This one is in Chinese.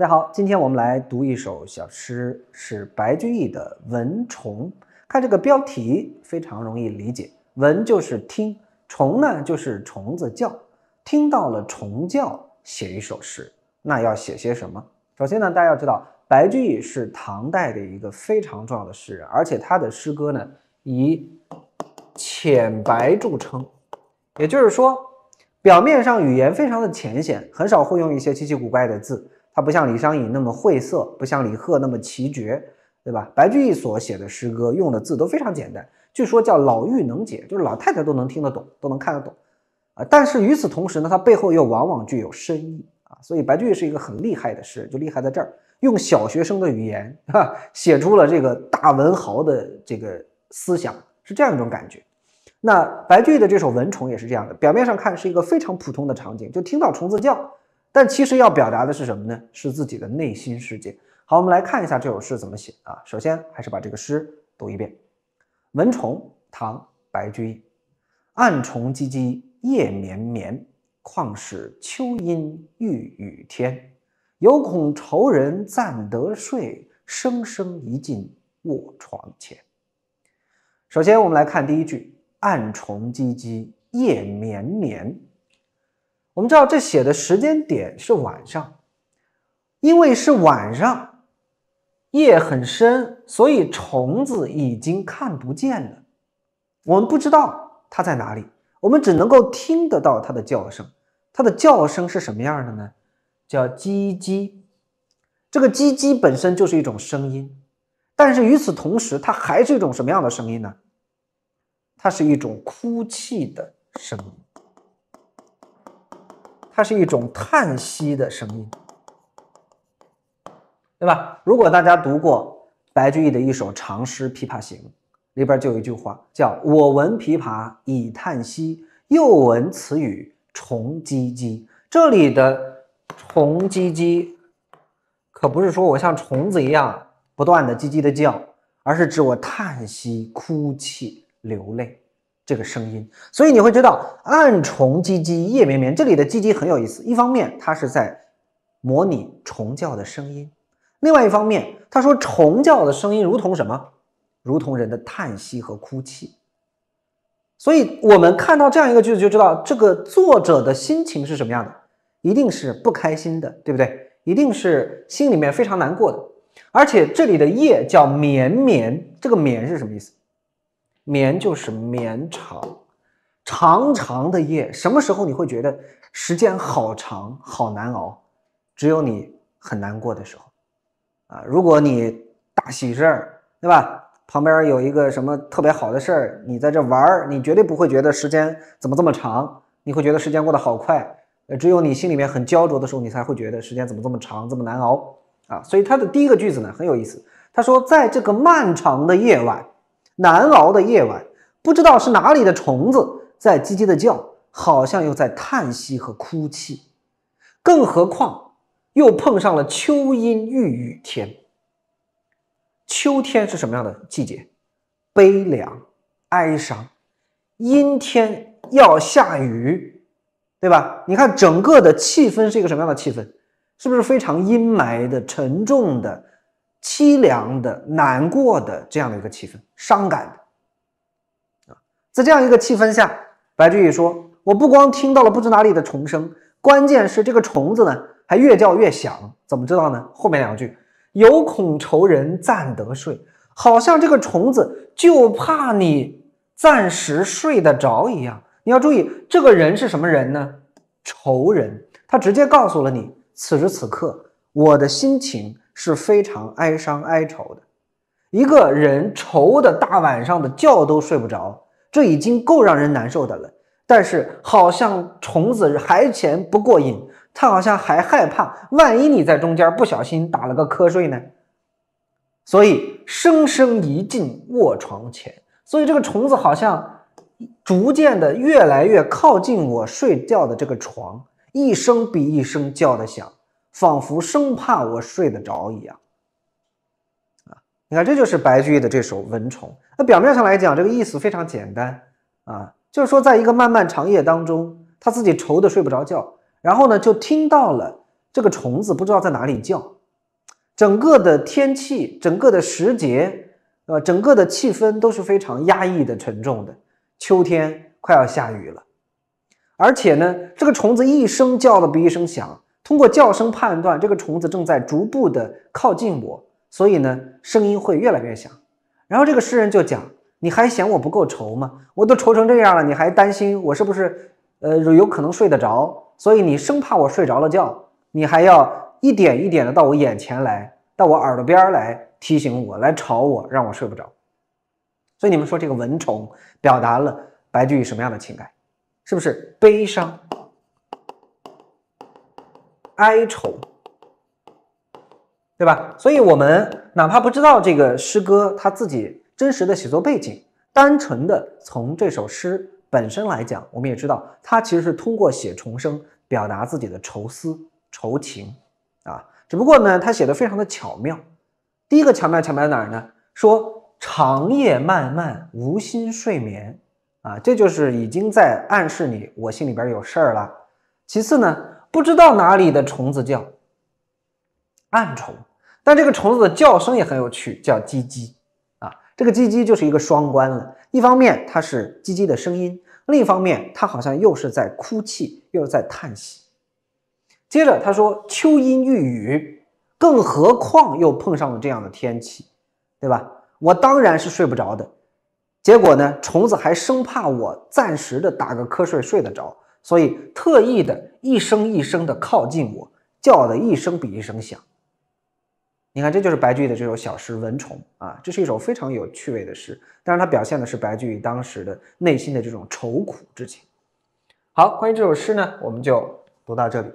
大家好，今天我们来读一首小诗，是白居易的《蚊虫》。看这个标题，非常容易理解，“闻”就是听，“虫”呢就是虫子叫。听到了虫叫，写一首诗，那要写些什么？首先呢，大家要知道，白居易是唐代的一个非常重要的诗人，而且他的诗歌呢以浅白著称，也就是说，表面上语言非常的浅显，很少会用一些奇奇怪怪的字。他不像李商隐那么晦涩，不像李贺那么奇绝，对吧？白居易所写的诗歌用的字都非常简单，据说叫老妪能解，就是老太太都能听得懂，都能看得懂啊。但是与此同时呢，他背后又往往具有深意啊。所以白居易是一个很厉害的诗，就厉害在这儿，用小学生的语言写出了这个大文豪的这个思想，是这样一种感觉。那白居易的这首《蚊虫》也是这样的，表面上看是一个非常普通的场景，就听到虫子叫。但其实要表达的是什么呢？是自己的内心世界。好，我们来看一下这首诗怎么写啊。首先还是把这个诗读一遍。《蚊虫》唐·白居易，暗虫唧唧夜绵绵，况使秋阴欲雨天，犹恐愁人暂得睡，声声一近卧床前。首先，我们来看第一句：暗虫唧唧夜绵绵。我们知道这写的时间点是晚上，因为是晚上，夜很深，所以虫子已经看不见了。我们不知道它在哪里，我们只能够听得到它的叫声。它的叫声是什么样的呢？叫“唧唧”。这个“唧唧”本身就是一种声音，但是与此同时，它还是一种什么样的声音呢？它是一种哭泣的声音。它是一种叹息的声音，对吧？如果大家读过白居易的一首长诗《琵琶行》，里边就有一句话叫“我闻琵琶已叹息，又闻此语重唧唧”。这里的“重唧唧”可不是说我像虫子一样不断的唧唧的叫，而是指我叹息、哭泣、流泪。这个声音，所以你会知道“暗虫唧唧，夜绵绵”。这里的“唧唧”很有意思，一方面它是在模拟虫叫的声音，另外一方面他说虫叫的声音如同什么？如同人的叹息和哭泣。所以我们看到这样一个句子，就知道这个作者的心情是什么样的，一定是不开心的，对不对？一定是心里面非常难过的。而且这里的“夜”叫“绵绵”，这个“绵”是什么意思？绵就是绵长，长长的夜，什么时候你会觉得时间好长好难熬？只有你很难过的时候，啊，如果你大喜事儿，对吧？旁边有一个什么特别好的事儿，你在这玩，你绝对不会觉得时间怎么这么长，你会觉得时间过得好快。呃，只有你心里面很焦灼的时候，你才会觉得时间怎么这么长，这么难熬啊。所以他的第一个句子呢很有意思，他说在这个漫长的夜晚。难熬的夜晚，不知道是哪里的虫子在叽叽的叫，好像又在叹息和哭泣。更何况又碰上了秋阴欲雨天。秋天是什么样的季节？悲凉、哀伤，阴天要下雨，对吧？你看整个的气氛是一个什么样的气氛？是不是非常阴霾的、沉重的？凄凉的、难过的这样的一个气氛，伤感的啊，在这样一个气氛下，白居易说：“我不光听到了不知哪里的虫声，关键是这个虫子呢，还越叫越响。怎么知道呢？后面两句‘有恐愁人暂得睡’，好像这个虫子就怕你暂时睡得着一样。你要注意，这个人是什么人呢？愁人。他直接告诉了你，此时此刻我的心情。”是非常哀伤哀愁的一个人，愁的大晚上的觉都睡不着，这已经够让人难受的了。但是好像虫子还嫌不过瘾，它好像还害怕，万一你在中间不小心打了个瞌睡呢。所以声声一进卧床前，所以这个虫子好像逐渐的越来越靠近我睡觉的这个床，一声比一声叫的响。仿佛生怕我睡得着一样，啊，你看，这就是白居易的这首《蚊虫》。那表面上来讲，这个意思非常简单啊，就是说，在一个漫漫长夜当中，他自己愁得睡不着觉，然后呢，就听到了这个虫子不知道在哪里叫。整个的天气，整个的时节，呃，整个的气氛都是非常压抑的、沉重的。秋天快要下雨了，而且呢，这个虫子一声叫的比一声响。通过叫声判断，这个虫子正在逐步的靠近我，所以呢，声音会越来越响。然后这个诗人就讲：“你还嫌我不够愁吗？我都愁成这样了，你还担心我是不是，呃，有可能睡得着？所以你生怕我睡着了觉，你还要一点一点的到我眼前来，到我耳朵边儿来提醒我，来吵我，让我睡不着。所以你们说，这个蚊虫表达了白居易什么样的情感？是不是悲伤？”哀愁，对吧？所以，我们哪怕不知道这个诗歌他自己真实的写作背景，单纯的从这首诗本身来讲，我们也知道，他其实是通过写重生表达自己的愁思愁情啊。只不过呢，他写的非常的巧妙。第一个巧妙，巧妙在哪儿呢？说长夜漫漫，无心睡眠啊，这就是已经在暗示你，我心里边有事儿了。其次呢？不知道哪里的虫子叫暗虫，但这个虫子的叫声也很有趣，叫“唧唧”啊。这个“唧唧”就是一个双关了，一方面它是唧唧的声音，另一方面它好像又是在哭泣，又是在叹息。接着他说：“秋阴欲雨，更何况又碰上了这样的天气，对吧？我当然是睡不着的。结果呢，虫子还生怕我暂时的打个瞌睡睡得着，所以特意的。”一声一声地靠近我，叫的一声比一声响。你看，这就是白居易的这首小诗《蚊虫》啊，这是一首非常有趣味的诗，但是它表现的是白居易当时的内心的这种愁苦之情。好，关于这首诗呢，我们就读到这里。